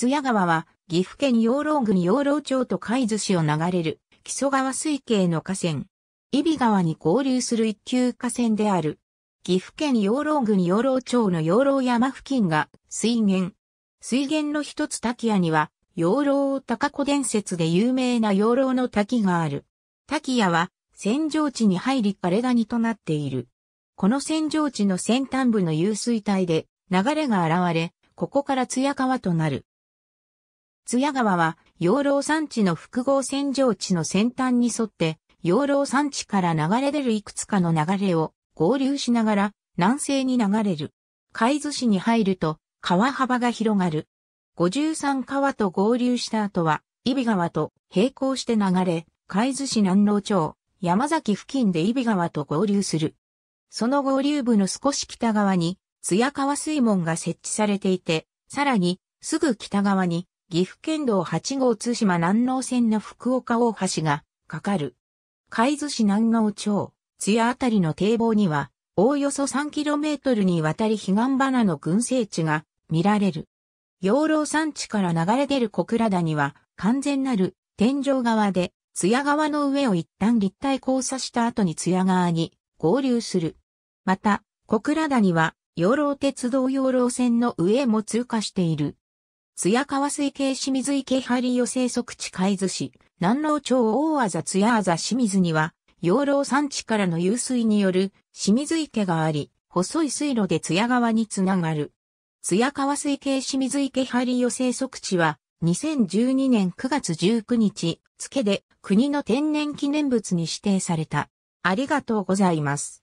津屋川は、岐阜県養老郡養老町と海津市を流れる、木曽川水系の河川。揖斐川に合流する一級河川である。岐阜県養老郡養老町の養老山付近が水源。水源の一つ滝屋には、養老高子伝説で有名な養老の滝がある。滝屋は、扇状地に入り枯れ谷となっている。この扇状地の先端部の湧水帯で流れが現れ、ここから津屋川となる。津屋川は養老山地の複合洗浄地の先端に沿って養老山地から流れ出るいくつかの流れを合流しながら南西に流れる。海津市に入ると川幅が広がる。53川と合流した後は、伊比川と並行して流れ、海津市南老町、山崎付近で伊比川と合流する。その合流部の少し北側に、津屋川水門が設置されていて、さらに、すぐ北側に、岐阜県道8号津島南農線の福岡大橋がかかる。海津市南農町、津屋あたりの堤防には、おおよそ 3km にわたり彼岸花の群生地が見られる。養老山地から流れ出る小倉谷は完全なる天井側で、津屋側の上を一旦立体交差した後に津屋側に合流する。また、小倉谷は養老鉄道養老線の上も通過している。津屋川水系清水池針寄生息地海津市、南老町大あざ津屋あざ清水には、養老山地からの湧水による清水池があり、細い水路で津屋川につながる。津屋川水系清水池針寄生息地は、2012年9月19日、付で国の天然記念物に指定された。ありがとうございます。